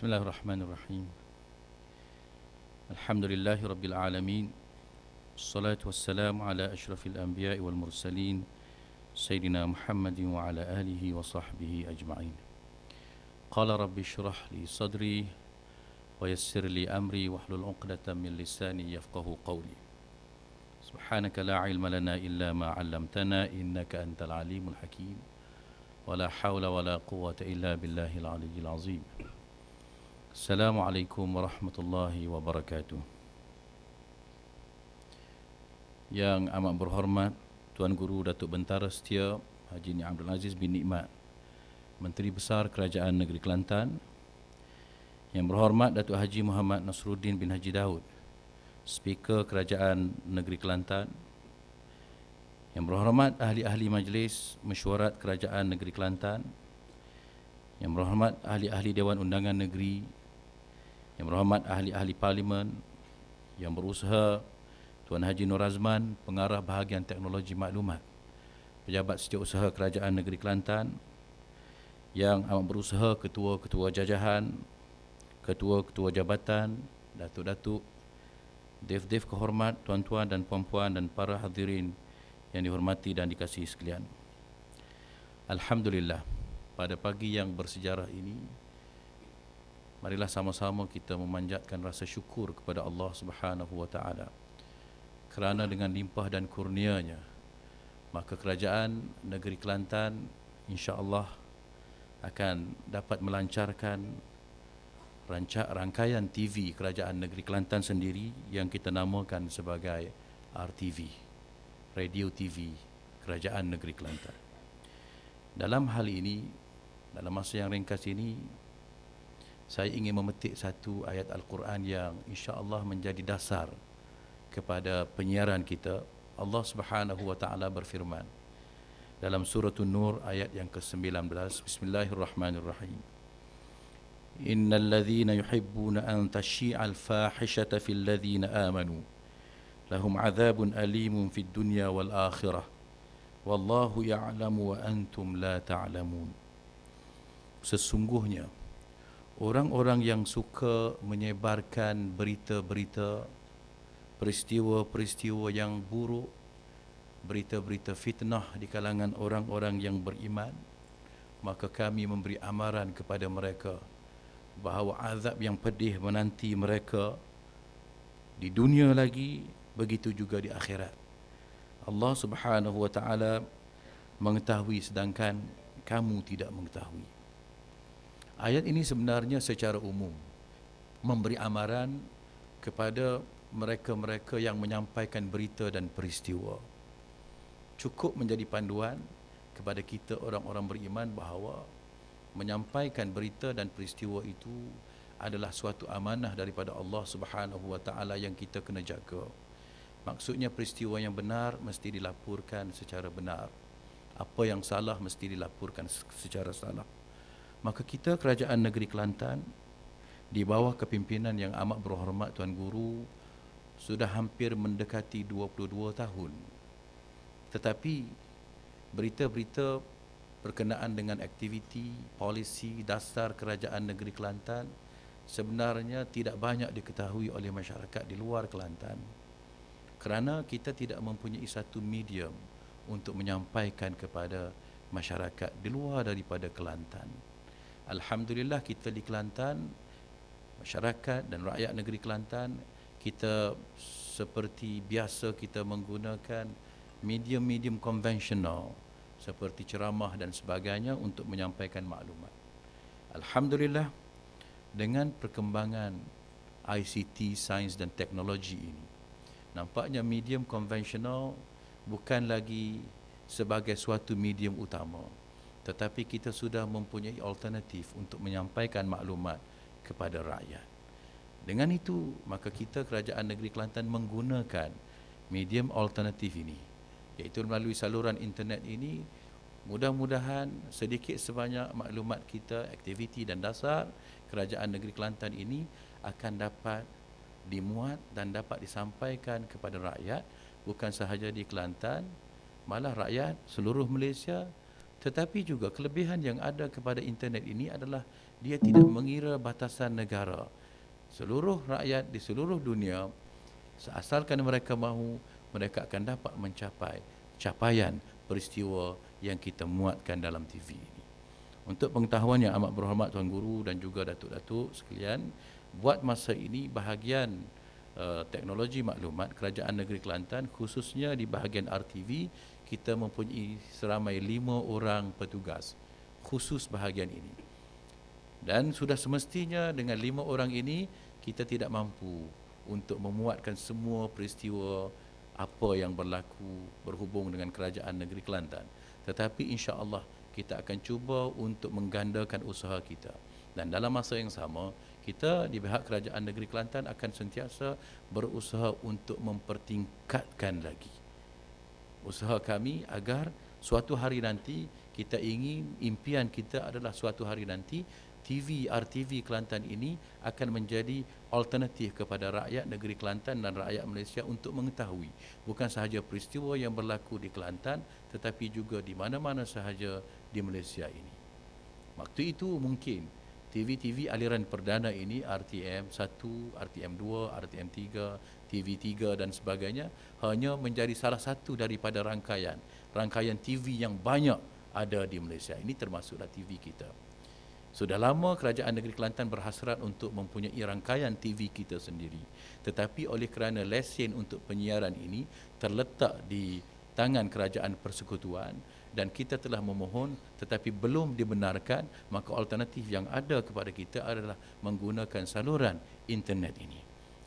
بسم الله الرحمن الرحيم الحمد لله رب العالمين الصلاة والسلام على أشرف الأنبياء والمرسلين سيدنا محمد وعلى آله وصحبه أجمعين قال رب اشرح لي صدري ويسر لي أمري واحلل عقدة من لساني يفقه قولي سبحانك لا علم لنا إلا ما علمتنا إنك أنت العليم الحكيم ولا حول ولا قوة إلا بالله العلي العظيم Assalamualaikum warahmatullahi wabarakatuh Yang amat berhormat Tuan Guru Datuk Bentara Setia Haji Ni Abdul Aziz bin Nikmat Menteri Besar Kerajaan Negeri Kelantan Yang berhormat Datuk Haji Muhammad Nasruddin bin Haji Daud Speaker Kerajaan Negeri Kelantan Yang berhormat Ahli-Ahli Majlis Mesyuarat Kerajaan Negeri Kelantan yang berhormat ahli-ahli Dewan Undangan Negeri yang berhormat ahli-ahli parlimen yang berusaha Tuan Haji Nur Azman, pengarah bahagian teknologi maklumat Pejabat setiausaha kerajaan negeri Kelantan Yang amat berusaha ketua-ketua jajahan Ketua-ketua jabatan, datuk-datuk Dev-dev kehormat tuan-tuan dan puan-puan dan para hadirin Yang dihormati dan dikasihi sekalian Alhamdulillah pada pagi yang bersejarah ini marilah sama-sama kita memanjatkan rasa syukur kepada Allah Subhanahu wa taala kerana dengan limpah dan kurnianya maka kerajaan negeri Kelantan insya-Allah akan dapat melancarkan rancak rangkaian TV kerajaan negeri Kelantan sendiri yang kita namakan sebagai RTV Radio TV kerajaan negeri Kelantan dalam hal ini dalam masa yang ringkas ini saya ingin memetik satu ayat Al-Quran yang insya-Allah menjadi dasar kepada penyiaran kita. Allah Subhanahu wa taala berfirman dalam surah An-Nur ayat yang ke-19 Bismillahirrahmanirrahim. Innal ladhina yuhibbuna an tashi'a al-fahishata fil ladhina amanu lahum 'adzabun alimun fid dunya wal akhirah. Wallahu ya'lamu wa antum la ta'lamun. Sesungguhnya orang-orang yang suka menyebarkan berita-berita peristiwa-peristiwa yang buruk berita-berita fitnah di kalangan orang-orang yang beriman maka kami memberi amaran kepada mereka bahawa azab yang pedih menanti mereka di dunia lagi begitu juga di akhirat Allah Subhanahu wa taala mengetahui sedangkan kamu tidak mengetahui Ayat ini sebenarnya secara umum memberi amaran kepada mereka-mereka yang menyampaikan berita dan peristiwa. Cukup menjadi panduan kepada kita orang-orang beriman bahawa menyampaikan berita dan peristiwa itu adalah suatu amanah daripada Allah Subhanahu wa taala yang kita kena jaga. Maksudnya peristiwa yang benar mesti dilaporkan secara benar. Apa yang salah mesti dilaporkan secara salah maka kita kerajaan negeri Kelantan di bawah kepimpinan yang amat berhormat Tuan Guru sudah hampir mendekati 22 tahun tetapi berita-berita berkenaan dengan aktiviti polisi dasar kerajaan negeri Kelantan sebenarnya tidak banyak diketahui oleh masyarakat di luar Kelantan kerana kita tidak mempunyai satu medium untuk menyampaikan kepada masyarakat di luar daripada Kelantan. Alhamdulillah kita di Kelantan Masyarakat dan rakyat negeri Kelantan Kita seperti biasa kita menggunakan Medium-medium konvensional Seperti ceramah dan sebagainya Untuk menyampaikan maklumat Alhamdulillah Dengan perkembangan ICT, sains dan teknologi ini Nampaknya medium konvensional Bukan lagi sebagai suatu medium utama tetapi kita sudah mempunyai alternatif untuk menyampaikan maklumat kepada rakyat. Dengan itu, maka kita Kerajaan Negeri Kelantan menggunakan medium alternatif ini, iaitu melalui saluran internet ini, mudah-mudahan sedikit sebanyak maklumat kita, aktiviti dan dasar Kerajaan Negeri Kelantan ini akan dapat dimuat dan dapat disampaikan kepada rakyat bukan sahaja di Kelantan malah rakyat seluruh Malaysia tetapi juga kelebihan yang ada kepada internet ini adalah dia tidak mengira batasan negara. Seluruh rakyat di seluruh dunia, seasalkan mereka mahu, mereka akan dapat mencapai capaian peristiwa yang kita muatkan dalam TV ini. Untuk pengetahuan yang amat berhormat Tuan Guru dan juga Datuk-Datuk sekalian, buat masa ini bahagian uh, teknologi maklumat Kerajaan Negeri Kelantan khususnya di bahagian RTV kita mempunyai seramai lima orang petugas khusus bahagian ini. Dan sudah semestinya dengan lima orang ini kita tidak mampu untuk memuatkan semua peristiwa apa yang berlaku berhubung dengan kerajaan negeri Kelantan. Tetapi insya Allah kita akan cuba untuk menggandakan usaha kita. Dan dalam masa yang sama, kita di pihak kerajaan negeri Kelantan akan sentiasa berusaha untuk mempertingkatkan lagi usaha kami agar suatu hari nanti kita ingin impian kita adalah suatu hari nanti TV RTV Kelantan ini akan menjadi alternatif kepada rakyat negeri Kelantan dan rakyat Malaysia untuk mengetahui bukan sahaja peristiwa yang berlaku di Kelantan tetapi juga di mana-mana sahaja di Malaysia ini. Waktu itu mungkin TV-TV aliran perdana ini RTM 1, RTM 2, RTM 3, TV 3 dan sebagainya hanya menjadi salah satu daripada rangkaian rangkaian TV yang banyak ada di Malaysia. Ini termasuklah TV kita. Sudah lama kerajaan negeri Kelantan berhasrat untuk mempunyai rangkaian TV kita sendiri. Tetapi oleh kerana lesen untuk penyiaran ini terletak di tangan kerajaan persekutuan, dan kita telah memohon tetapi belum dibenarkan maka alternatif yang ada kepada kita adalah menggunakan saluran internet ini.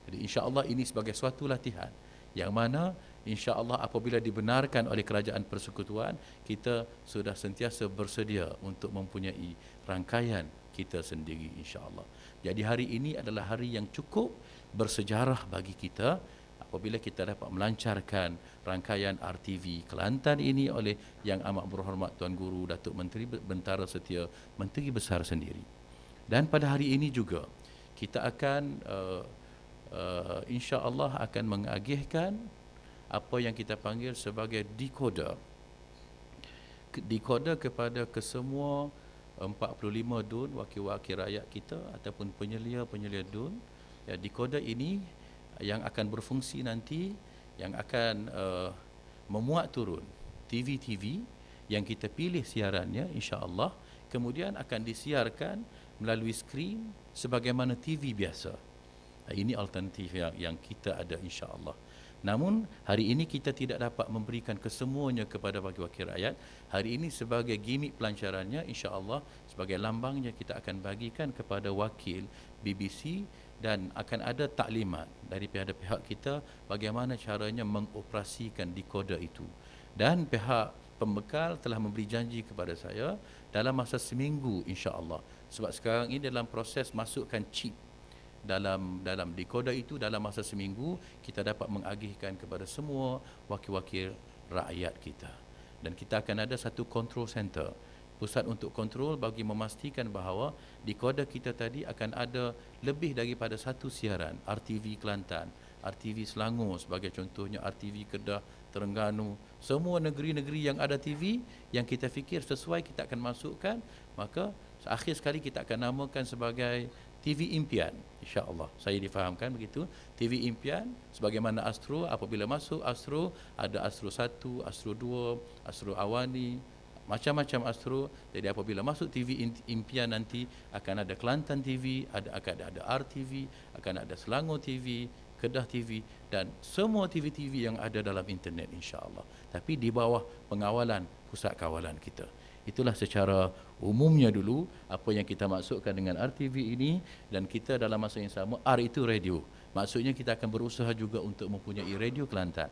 Jadi insya-Allah ini sebagai suatu latihan yang mana insya-Allah apabila dibenarkan oleh kerajaan persekutuan kita sudah sentiasa bersedia untuk mempunyai rangkaian kita sendiri insya-Allah. Jadi hari ini adalah hari yang cukup bersejarah bagi kita apabila kita dapat melancarkan rangkaian RTV Kelantan ini oleh yang amat berhormat Tuan Guru Datuk Menteri Bentara Setia Menteri Besar sendiri. Dan pada hari ini juga kita akan uh, uh, insya-Allah akan mengagihkan apa yang kita panggil sebagai decoder decoder kepada kesemua 45 dun wakil-wakil rakyat kita ataupun penyelia-penyelia dun ya decoder ini yang akan berfungsi nanti yang akan uh, memuat turun TV-TV yang kita pilih siarannya insya-Allah kemudian akan disiarkan melalui skrin sebagaimana TV biasa. Ini alternatif yang yang kita ada insya-Allah. Namun hari ini kita tidak dapat memberikan kesemuanya kepada wakil-wakil rakyat. Hari ini sebagai gimmick pelancarannya insya-Allah sebagai lambangnya kita akan bagikan kepada wakil BBC dan akan ada taklimat dari pihak-pihak kita bagaimana caranya mengoperasikan dekoder itu dan pihak pembekal telah memberi janji kepada saya dalam masa seminggu insya-Allah sebab sekarang ini dalam proses masukkan chip dalam dalam dekoder itu dalam masa seminggu kita dapat mengagihkan kepada semua wakil-wakil rakyat kita dan kita akan ada satu control center pusat untuk kontrol bagi memastikan bahawa di koda kita tadi akan ada lebih daripada satu siaran RTV Kelantan, RTV Selangor sebagai contohnya RTV Kedah, Terengganu, semua negeri-negeri yang ada TV yang kita fikir sesuai kita akan masukkan, maka akhir sekali kita akan namakan sebagai TV impian Insya Allah saya difahamkan begitu TV impian sebagaimana Astro apabila masuk Astro ada Astro 1 Astro 2 Astro Awani macam-macam astro jadi apabila masuk TV impian nanti akan ada Kelantan TV ada akan ada, ada RTV akan ada Selangor TV Kedah TV dan semua TV-TV yang ada dalam internet insya-Allah tapi di bawah pengawalan pusat kawalan kita itulah secara umumnya dulu apa yang kita maksudkan dengan RTV ini dan kita dalam masa yang sama R itu radio maksudnya kita akan berusaha juga untuk mempunyai radio Kelantan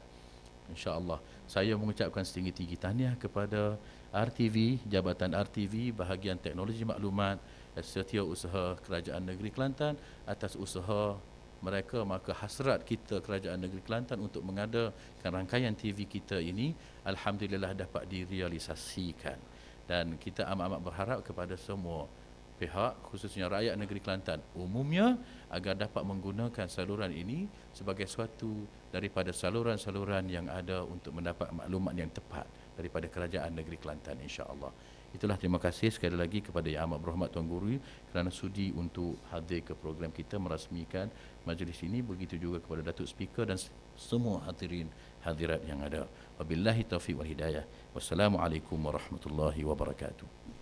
InsyaAllah Saya mengucapkan setinggi-tinggi tahniah kepada RTV Jabatan RTV Bahagian Teknologi Maklumat Setia usaha Kerajaan Negeri Kelantan Atas usaha mereka maka hasrat kita Kerajaan Negeri Kelantan untuk mengadakan rangkaian TV kita ini Alhamdulillah dapat direalisasikan dan kita amat-amat berharap kepada semua pihak khususnya rakyat negeri Kelantan umumnya agar dapat menggunakan saluran ini sebagai suatu daripada saluran-saluran yang ada untuk mendapat maklumat yang tepat daripada kerajaan negeri Kelantan insya-Allah. Itulah terima kasih sekali lagi kepada Yang Amat Berhormat Tuan Guru kerana sudi untuk hadir ke program kita merasmikan majlis ini begitu juga kepada Datuk Speaker dan semua hadirin hadirat yang ada. Wabillahi taufiq wal hidayah. Wassalamualaikum warahmatullahi wabarakatuh.